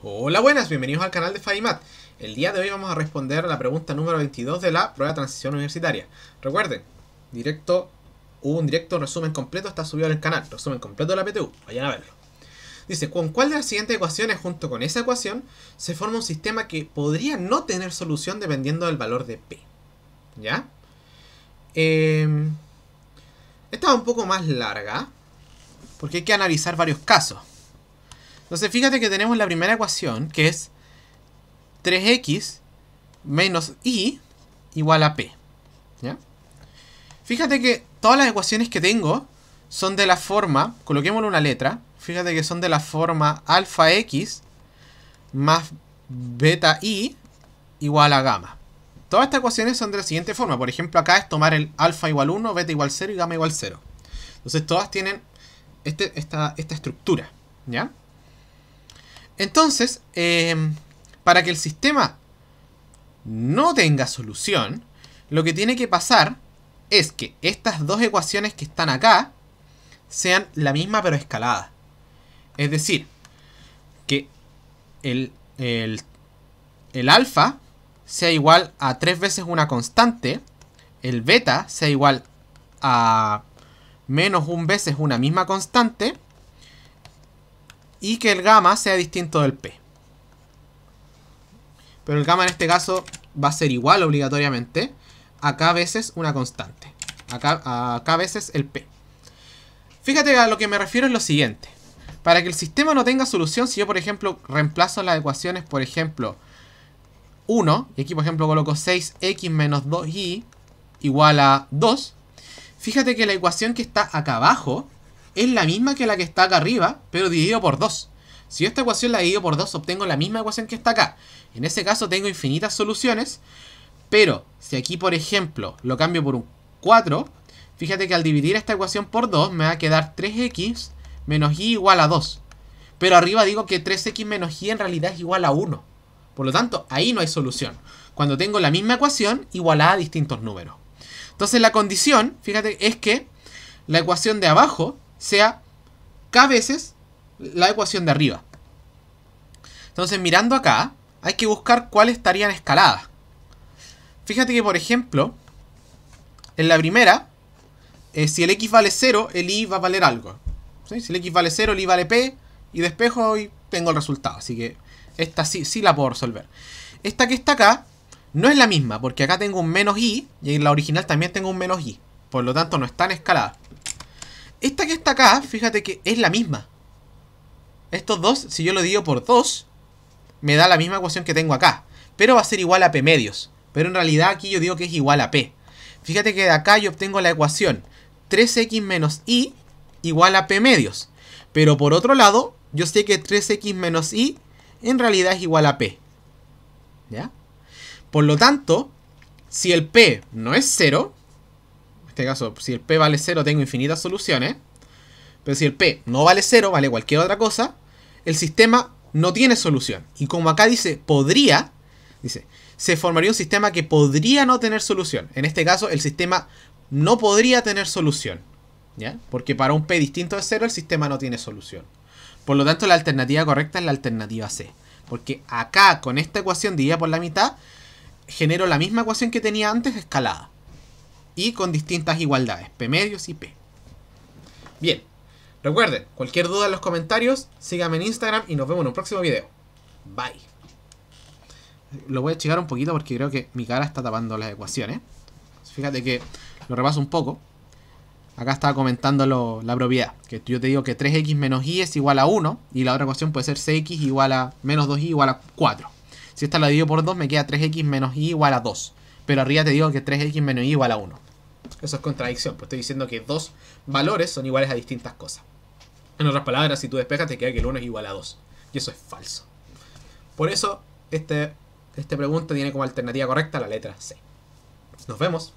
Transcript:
Hola, buenas, bienvenidos al canal de FAIMAT. El día de hoy vamos a responder la pregunta número 22 de la prueba de transición universitaria. Recuerden, directo, hubo un directo resumen completo, está subido en el canal, resumen completo de la PTU, vayan a verlo. Dice, ¿con cuál de las siguientes ecuaciones junto con esa ecuación se forma un sistema que podría no tener solución dependiendo del valor de P? ¿Ya? Em, esta es un poco más larga, porque hay que analizar varios casos. Entonces fíjate que tenemos la primera ecuación que es 3x menos y igual a p. ¿ya? Fíjate que todas las ecuaciones que tengo son de la forma, coloquémosle una letra, fíjate que son de la forma alfa x más beta y igual a gamma. Todas estas ecuaciones son de la siguiente forma. Por ejemplo, acá es tomar el alfa igual 1, beta igual 0 y gamma igual 0. Entonces todas tienen este, esta, esta estructura, ¿ya? Entonces, em, para que el sistema no tenga solución, lo que tiene que pasar es que estas dos ecuaciones que están acá sean la misma pero escalada. Es decir, que el, el alfa sea igual a tres veces una constante, el beta sea igual a menos un veces una misma constante, y que el gamma sea distinto del P. Pero el gamma en este caso va a ser igual obligatoriamente a K veces una constante. A K, a veces el P. Fíjate a lo que me refiero es lo siguiente. Para que el sistema no tenga solución, si yo por ejemplo reemplazo las ecuaciones, por ejemplo, 1, y aquí por ejemplo coloco 6x menos 2y igual a 2, fíjate que la ecuación que está acá abajo es la misma que la que está acá arriba, pero dividido por 2. Si esta ecuación la divido por 2, obtengo la misma ecuación que está acá. En ese caso tengo infinitas soluciones, pero si aquí, por ejemplo, lo cambio por un 4, fíjate que al dividir esta ecuación por 2 me va a quedar 3x menos y igual a 2. Pero arriba digo que 3x menos y en realidad es igual a 1. Por lo tanto, ahí no hay solución. Cuando tengo la misma ecuación igualada a distintos números. Entonces la condición, fíjate, es que la ecuación de abajo sea k veces la ecuación de arriba. Entonces mirando acá, hay que buscar cuáles estarían escaladas. Fíjate que por ejemplo, en la primera, eh, si el x vale 0, el y va a valer algo. Si el x vale 0, el y vale p, y despejo y tengo el resultado. Así que esta sí, sí la puedo resolver. Esta que está acá no es la misma, porque acá tengo un menos i, y en la original también tengo un menos i. Por lo tanto no están escaladas. Esta que está acá, fíjate que es la misma. Estos dos, si yo lo digo por 2, me da la misma ecuación que tengo acá. Pero va a ser igual a P medios. Pero en realidad aquí yo digo que es igual a P. Fíjate que de acá yo obtengo la ecuación 3x menos y igual a P medios. Pero por otro lado, yo sé que 3x menos i en realidad es igual a P. ¿Ya? Por lo tanto, si el P no es 0, este caso, si el P vale 0 tengo infinitas soluciones. Pero si el P no vale 0, vale cualquier otra cosa, el sistema no tiene solución. Y como acá dice podría, dice, se formaría un sistema que podría no tener solución. En este caso, el sistema no podría tener solución. ¿Ya? Porque para un P distinto de 0 el sistema no tiene solución. Por lo tanto, la alternativa correcta es la alternativa C. Porque acá, con esta ecuación dividida por la mitad, genero la misma ecuación que tenía antes escalada y con distintas igualdades, P medios y P. Bien, recuerden, cualquier duda en los comentarios, síganme en Instagram y nos vemos en un próximo video. Bye. Lo voy a checar un poquito porque creo que mi cara está tapando las ecuaciones. Fíjate que lo repaso un poco. Acá estaba comentando la propiedad, que yo te digo que 3x menos y es igual a 1 y la otra ecuación puede ser CX igual a menos 2y igual a 4. Si esta la divido por 2 me queda 3x menos y igual a 2 pero arriba te digo que 3x menos y igual a 1. Eso es contradicción, pues estoy diciendo que dos valores son iguales a distintas cosas. En otras palabras, si tú despejas, te queda que el 1 es igual a 2. Y eso es falso. Por eso, este, esta pregunta tiene como alternativa correcta la letra C. Nos vemos.